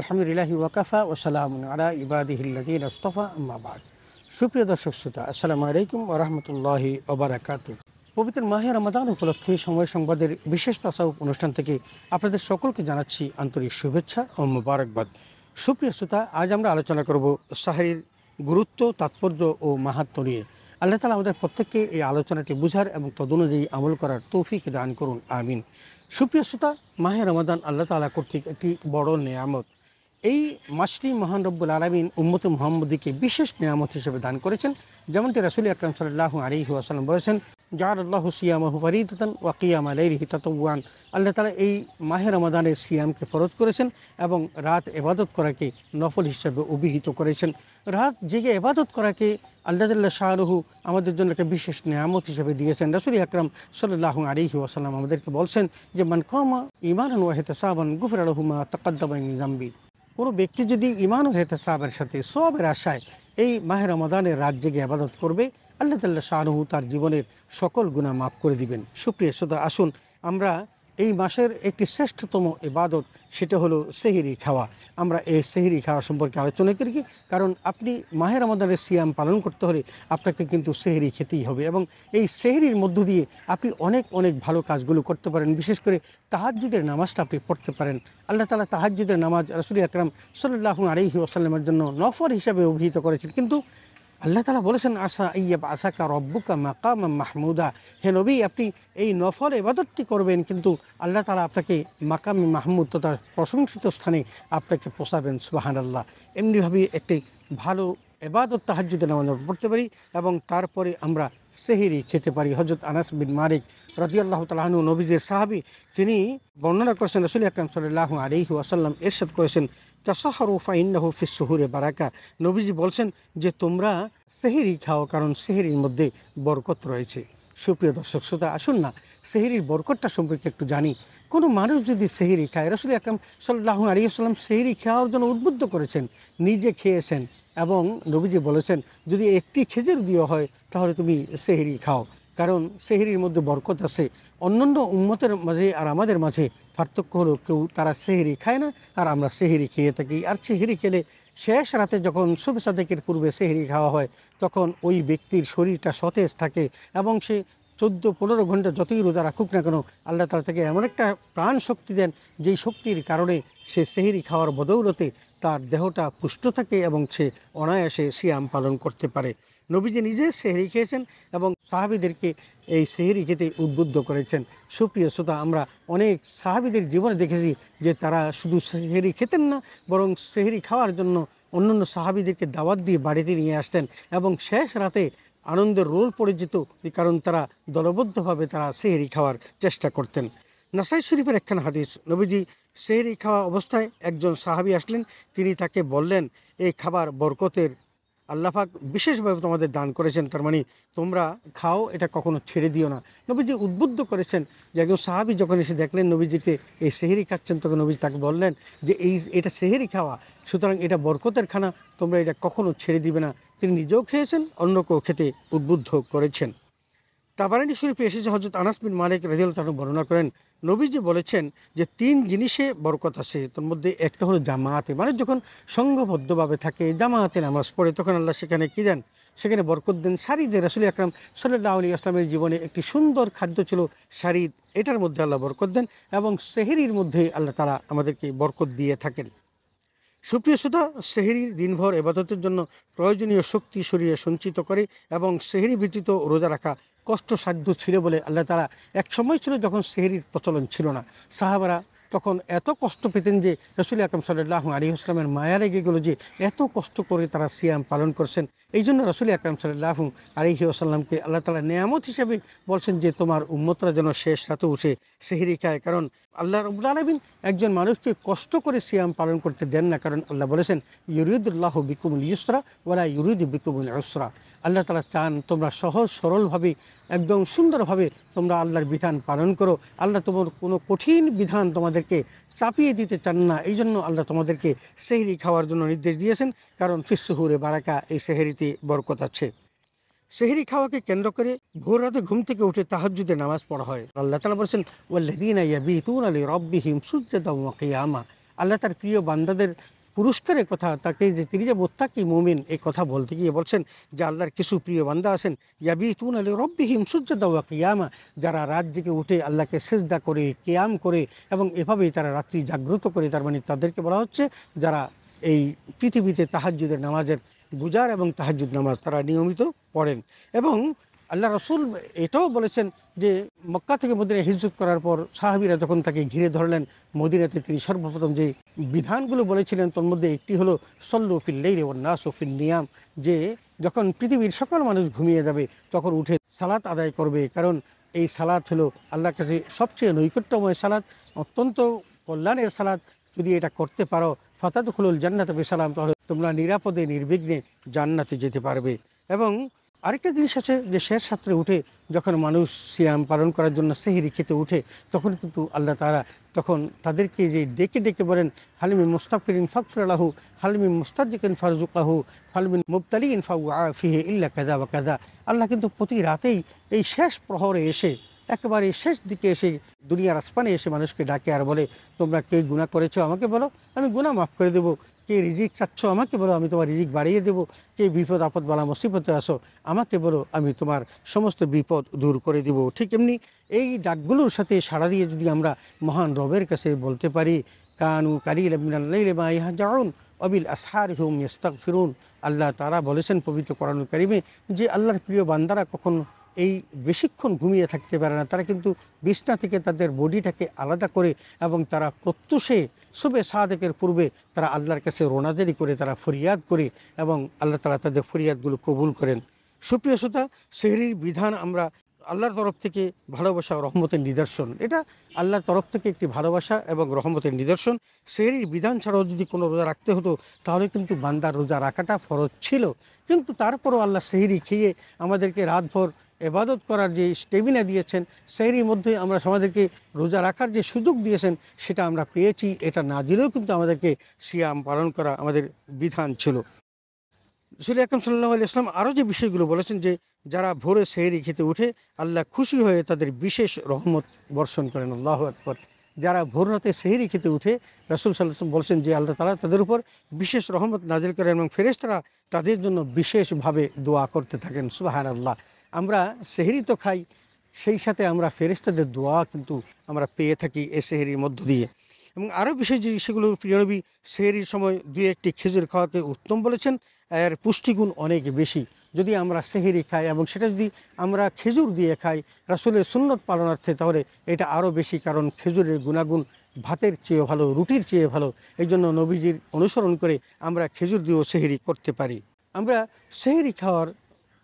আলহামদুলিল্লাহি ওয়াকাফা ও সালাম আলা ইবাদিহিল্লাদিন আস্তফা আম্মাবাদ সুপ্রিয় দর্শক শ্রোতা আসসালামু আলাইকুম রহমতুল্লাহি ওবরাকাত পবিত্র মাহের রমাদান উপলক্ষে সময় সংবাদের বিশেষ পাশা অনুষ্ঠান থেকে আপনাদের সকলকে জানাচ্ছি আন্তরিক শুভেচ্ছা ও মুবারকবাদ সুপ্রিয় শ্রোতা আজ আমরা আলোচনা করব সাহারির গুরুত্ব তাৎপর্য ও মাহাত্ম নিয়ে আল্লাহ তালা আমাদের প্রত্যেককে এই আলোচনাটি বুঝার এবং তদনুযায়ী আমল করার তৌফিক দান করুন আমিন সুপ্রিয় শ্রোতা মাহের রমাদান আল্লাহ তালা কর্তৃক একটি বড় নিয়ামত এই মাসটি মহান রব্বুল আলমিন উম্মত মোহাম্মদীকে বিশেষ নিয়ামত হিসেবে দান করেছেন যেমনটি রাসুল আকরম সাল্লাহ আলী আসালাম বলেছেন জার আল্লাহ সিয়াম ফরিদান ওয়াকিয়াম আলাই হিতাতওয়ান আল্লাহ তালা এই মাহে রমাদানের সিয়ামকে ফরজ করেছেন এবং রাত এবাদত করাকে নফল হিসেবে অভিহিত করেছেন রাত জেগে এবাদত করাকে আল্লাহদুল্লাহ শাহরুহু আমাদের জন্য একটা বিশেষ নিয়ামত হিসেবে দিয়েছেন রাসুল আকরম সাল্লাহ আলিহি আসালাম আমাদেরকে বলছেন যে মান কমা ইমান ওয়াহেদ গুফর আলহুমা তকদ্দাবাই জাম্বি কোনো ব্যক্তি যদি ইমান হেতে সাহাবের সাথে সবের আশায় এই মাহে রমাদানের রাজ্যে গিয়ে আবাদত করবে আল্লাহ তাল্লাহ শাহরুহু তার জীবনের সকল গুণা মাফ করে দিবেন সুপ্রিয় শ্রোতা আসুন আমরা এই মাসের একটি শ্রেষ্ঠতম ইবাদত সেটা হলো সেহিরি খাওয়া আমরা এই সেহিরি খাওয়া সম্পর্কে আলোচনা করি কি কারণ আপনি মাহের আমাদের সিয়াম পালন করতে হলে আপনাকে কিন্তু সেহেরি খেতেই হবে এবং এই সেহেরির মধ্য দিয়ে আপনি অনেক অনেক ভালো কাজগুলো করতে পারেন বিশেষ করে তাহাজুদের নামাজটা আপনি পড়তে পারেন আল্লাহ তালা তাহাজুদের নামাজ রসুল আকরাম সাল্লাহ আলহি আসাল্লামের জন্য নফর হিসাবে অভিহিত করেছেন কিন্তু আল্লাহ তালা বলেছেন আশা ইয়াব আশাকা রব্বুকা মাকাম মাহমুদা হে নবী আপনি এই নফল এবাদতটি করবেন কিন্তু আল্লাহ তালা আপনাকে মাকামি মাহমুদ তথা প্রশংসিত স্থানে আপনাকে পোষাবেন সুবাহান আল্লাহ এমনিভাবে একটি ভালো এবাদত তাহাজুদের আমরা পড়তে পারি এবং তারপরে আমরা সেহেরি খেতে পারি হজরত আনাস বিন মালিক আল্লাহ তালাহনু নবীজের সাহাবি তিনি বর্ণনা করেছেন রসুল আকরম সাল্লাহ আলিহু আসাল্লাম এরশাদ করেছেন তাসাহারু ফাইন্নাহু সুহুরে বারাকা নবীজি বলছেন যে তোমরা সেহেরি খাও কারণ সেহেরির মধ্যে বরকত রয়েছে সুপ্রিয় দর্শক শ্রোতা আসুন না সেহেরির বরকতটা সম্পর্কে একটু জানি কোনো মানুষ যদি সেহেরি খায় রসুল আকরাম সাল্লাহ আলী আসসালাম সেহেরি খাওয়ার জন্য উদ্বুদ্ধ করেছেন নিজে খেয়েছেন এবং নবীজি বলেছেন যদি একটি খেজুর দিয়ে হয় তাহলে তুমি সেহেরি খাও কারণ সেহেরির মধ্যে বরকত আছে অন্যান্য উন্মতের মাঝে আর আমাদের মাঝে পার্থক্য হলো কেউ তারা সেহেরি খায় না আর আমরা সেহেরি খেয়ে থাকি আর সেহেরি খেলে শেষ রাতে যখন শুভ সাদেকের পূর্বে সেহেরি খাওয়া হয় তখন ওই ব্যক্তির শরীরটা সতেজ থাকে এবং সে চোদ্দো পনেরো ঘন্টা যতই রোজা রাখুক না কেন আল্লাহ তালা তাকে এমন একটা প্রাণ শক্তি দেন যেই শক্তির কারণে সে সেহেরি খাওয়ার বদৌলতে তার দেহটা পুষ্ট থাকে এবং সে অনায়াসে সিয়াম পালন করতে পারে নবীজি নিজে সেহেরি খেয়েছেন এবং সাহাবিদেরকে এই সেহেরি খেতে উদ্বুদ্ধ করেছেন সুপ্রিয় শ্রোতা আমরা অনেক সাহাবিদের জীবনে দেখেছি যে তারা শুধু সেহেরি খেতেন না বরং সেহেরি খাওয়ার জন্য অন্যান্য সাহাবিদেরকে দাওয়াত দিয়ে বাড়িতে নিয়ে আসতেন এবং শেষ রাতে আনন্দের রোল পড়ে যেত কারণ তারা দলবদ্ধভাবে তারা সেহেরি খাওয়ার চেষ্টা করতেন নাসাই শরীফের একখান হাদিস নবীজি সেহেরি খাওয়া অবস্থায় একজন সাহাবি আসলেন তিনি তাকে বললেন এই খাবার বরকতের আল্লাহাক বিশেষভাবে তোমাদের দান করেছেন তার মানে তোমরা খাও এটা কখনো ছেড়ে দিও না নবীজি উদ্বুদ্ধ করেছেন যে একজন সাহাবি যখন এসে দেখলেন নবীজিকে এই সেহেরি খাচ্ছেন তখন নবীজি তাকে বললেন যে এই এটা সেহেরি খাওয়া সুতরাং এটা বরকতের খানা তোমরা এটা কখনো ছেড়ে দিবে না তিনি নিজেও খেয়েছেন অন্যকেও খেতে উদ্বুদ্ধ করেছেন তাবারানি শরীফে এসেছে হজরত আনাস বিন মালিক রাজিউল তালু বর্ণনা করেন নবীজি বলেছেন যে তিন জিনিসে বরকত আছে তোর মধ্যে একটা হলো জামাতে মানে যখন সংঘবদ্ধভাবে থাকে জামাতে নামাজ পড়ে তখন আল্লাহ সেখানে কী দেন সেখানে বরকত দেন শাড়িদের আসলে একরাম সাল্লাহ আলী আসলামের জীবনে একটি সুন্দর খাদ্য ছিল শাড়ি এটার মধ্যে আল্লাহ বরকত দেন এবং সেহেরির মধ্যে আল্লাহ তারা আমাদেরকে বরকত দিয়ে থাকেন সুপ্রিয় শ্রোতা সেহেরি দিনভর এবাদতের জন্য প্রয়োজনীয় শক্তি শরীরে সঞ্চিত করে এবং সেহেরি ভিত্তিত রোজা রাখা কষ্টসাধ্য ছিল বলে আল্লাহ তারা এক সময় ছিল যখন সেহেরির প্রচলন ছিল না সাহাবারা তখন এত কষ্ট পেতেন যে রসুল আকরম সাল্লাহ আলী আসলামের মায়া রেগে গেল যে এত কষ্ট করে তারা সিয়াম পালন করছেন এই জন্য রসুল আকরম সাল্লাহ আলিহি আসাল্লামকে আল্লাহ তালা নিয়ামত হিসেবে বলছেন যে তোমার উম্মতরা যেন শেষ রাতে উঠে সেহেরি খায় কারণ আল্লাহ রবুল আলমিন একজন মানুষকে কষ্ট করে সিয়াম পালন করতে দেন না কারণ আল্লাহ বলেছেন ইউরিদুল্লাহ বিকুমুল ইউসরা ওলা ইউরিদ বিকুমুল ইউসরা আল্লাহ তালা চান তোমরা সহজ সরলভাবে একদম সুন্দরভাবে তোমরা আল্লাহর বিধান পালন করো আল্লাহ তোমার কোনো কঠিন বিধান তোমাদেরকে চাপিয়ে দিতে চান না এই জন্য আল্লাহ তোমাদেরকে সেহেরি খাওয়ার জন্য নির্দেশ দিয়েছেন কারণ ফিসহুরে বারাকা এই সেহেরিতে বরকত আছে সেহেরি খাওয়াকে কেন্দ্র করে ভোর রাতে ঘুম থেকে উঠে তাহাজুদে নামাজ পড়া হয় আল্লাহ তালা বলছেন ওয়াল্লাদিন আলী আল্লাহ তার প্রিয় বান্দাদের পুরস্কার কথা তাকে যে তিনি যে কি মোমিন এই কথা বলতে গিয়ে বলছেন যে আল্লাহর কিছু প্রিয় বান্দা আছেন ইয়াবি তুন আলী রব্বিহিম সূর্যদাওয়া কেয়ামা যারা রাত জেগে উঠে আল্লাহকে সেজদা করে কেয়াম করে এবং এভাবেই তারা রাত্রি জাগ্রত করে তার মানে তাদেরকে বলা হচ্ছে যারা এই পৃথিবীতে তাহাজুদের নামাজের গুজার এবং তাহাজুদ নামাজ তারা নিয়মিত পড়েন এবং আল্লাহ রসুল এটাও বলেছেন যে মক্কা থেকে মদিনায় হিজরত করার পর সাহাবিরা যখন তাকে ঘিরে ধরলেন মদিনাতে তিনি সর্বপ্রথম যে বিধানগুলো বলেছিলেন তোর মধ্যে একটি হলো সল্লু ও না সফিল নিয়াম যে যখন পৃথিবীর সকল মানুষ ঘুমিয়ে যাবে তখন উঠে সালাত আদায় করবে কারণ এই সালাত হলো আল্লাহর কাছে সবচেয়ে নৈকট্যময় সালাত অত্যন্ত কল্যাণের সালাদ যদি এটা করতে পারো ফাতাদ খুলুল জান্নাত সালাম তাহলে তোমরা নিরাপদে নির্বিঘ্নে জান্নাতে যেতে পারবে এবং আরেকটা জিনিস আছে যে শেষ সাত্রে উঠে যখন মানুষ সিয়াম পালন করার জন্য সেহিরি খেতে উঠে তখন কিন্তু আল্লাহ তারা তখন তাদেরকে যে ডেকে ডেকে বলেন হালিমি মুস্তাফির ফাকফুরালাহু হালিমি মুস্তাজিকিন আহু হালিমি মুবতালি ইনফা আফিহে ইল্লা কাজা বা কাজা আল্লাহ কিন্তু প্রতি রাতেই এই শেষ প্রহরে এসে একেবারে শেষ দিকে এসে দুনিয়ার আসমানে এসে মানুষকে ডাকে আর বলে তোমরা কে গুণা করেছো আমাকে বলো আমি গুণা মাফ করে দেবো কে রিজিক চাচ্ছ আমাকে বলো আমি তোমার রিজিক বাড়িয়ে দেবো কে বিপদ আপদ বলা মুসিবতে আসো আমাকে বলো আমি তোমার সমস্ত বিপদ দূর করে দেব ঠিক এমনি এই ডাকগুলোর সাথে সাড়া দিয়ে যদি আমরা মহান রবের কাছে বলতে পারি কানু কারিল যাউন অবিল আসহার হুম ইস্তাক ফিরুন আল্লাহ তারা বলেছেন পবিত্র করানুল কারিমে যে আল্লাহর প্রিয় বান্দারা কখন এই বেশিক্ষণ ঘুমিয়ে থাকতে পারে না তারা কিন্তু বিছনা থেকে তাদের বডিটাকে আলাদা করে এবং তারা প্রত্যুষে শুভে সাহাদেকের পূর্বে তারা আল্লাহর কাছে রোনাদেরি করে তারা ফরিয়াদ করে এবং আল্লাহ তালা তাদের ফরিয়াদগুলো কবুল করেন সুপ্রিয় শ্রোতা সেহরির বিধান আমরা আল্লাহর তরফ থেকে ভালোবাসা ও রহমতের নিদর্শন এটা আল্লাহর তরফ থেকে একটি ভালোবাসা এবং রহমতের নিদর্শন সেহরির বিধান ছাড়াও যদি কোনো রোজা রাখতে হতো তাহলে কিন্তু বান্দার রোজা রাখাটা ফরজ ছিল কিন্তু তারপরও আল্লাহ সেহরি খেয়ে আমাদেরকে রাতভর এবাদত করার যে স্টেমিনা দিয়েছেন সেই মধ্যে আমরা আমাদেরকে রোজা রাখার যে সুযোগ দিয়েছেন সেটা আমরা পেয়েছি এটা না দিলেও কিন্তু আমাদেরকে সিয়াম পালন করা আমাদের বিধান ছিল রসুল আকম সাল্লাহ আলি ইসলাম আরও যে বিষয়গুলো বলেছেন যে যারা ভোরে সেহেরি খেতে উঠে আল্লাহ খুশি হয়ে তাদের বিশেষ রহমত বর্ষণ করেন আল্লাহ আকবর যারা ভোর রাতে সেহেরি খেতে উঠে রসুল সাল্লাম বলছেন যে আল্লাহ তালা তাদের উপর বিশেষ রহমত নাজিল করেন এবং ফেরেস্তারা তাদের জন্য বিশেষভাবে দোয়া করতে থাকেন সুবাহান আল্লাহ আমরা সেহেরি তো খাই সেই সাথে আমরা ফেরেস্তাদের দোয়া কিন্তু আমরা পেয়ে থাকি এ সেহেরির মধ্য দিয়ে এবং আরও বিশেষ যে সেগুলো প্রিয়নবী সেহেরির সময় দুই একটি খেজুর খাওয়াকে উত্তম বলেছেন এর পুষ্টিগুণ অনেক বেশি যদি আমরা সেহেরি খাই এবং সেটা যদি আমরা খেজুর দিয়ে খাই রাসুলের সুন্নত পালনার্থে তাহলে এটা আরও বেশি কারণ খেজুরের গুণাগুণ ভাতের চেয়ে ভালো রুটির চেয়ে ভালো এই জন্য নবীজির অনুসরণ করে আমরা খেজুর দিয়েও সেহেরি করতে পারি আমরা সেহেরি খাওয়ার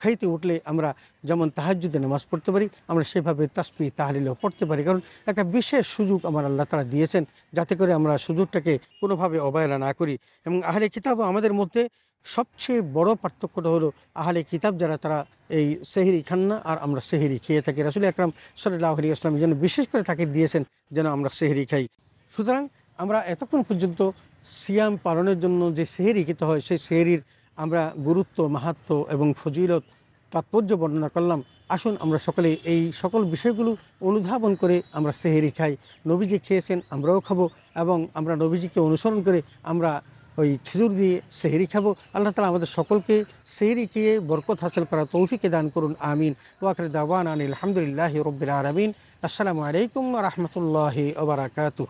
খাইতে উঠলে আমরা যেমন তাহাজুদে নামাজ পড়তে পারি আমরা সেভাবে তাসপি তাহালিলেও পড়তে পারি কারণ একটা বিশেষ সুযোগ আমার আল্লাহ তারা দিয়েছেন যাতে করে আমরা সুযোগটাকে কোনোভাবে অবহেলা না করি এবং আহলে কিতাব আমাদের মধ্যে সবচেয়ে বড় পার্থক্যটা হলো আহলে কিতাব যারা তারা এই সেহেরি খান না আর আমরা সেহেরি খেয়ে থাকি রাসুল আকরাম সাল্লাহ আলী যেন বিশেষ করে তাকে দিয়েছেন যেন আমরা সেহেরি খাই সুতরাং আমরা এতক্ষণ পর্যন্ত সিয়াম পালনের জন্য যে সেহেরি খেতে হয় সেই সেহেরির আমরা গুরুত্ব মাহাত্ম এবং ফজিলত তাৎপর্য বর্ণনা করলাম আসুন আমরা সকলে এই সকল বিষয়গুলো অনুধাবন করে আমরা সেহেরি খাই নবীজি খেয়েছেন আমরাও খাবো এবং আমরা নবীজিকে অনুসরণ করে আমরা ওই খিজুর দিয়ে সেহেরি খাবো আল্লাহ তালা আমাদের সকলকে সেহেরি খেয়ে বরকত হাসিল করা তৌফিকে দান করুন আমিন ওয়াকরে দাওয়ান আনিল আলহামদুলিল্লাহ রবিল আলমিন আসসালামু আলাইকুম রহমতুল্লাহ ওবরাকাতু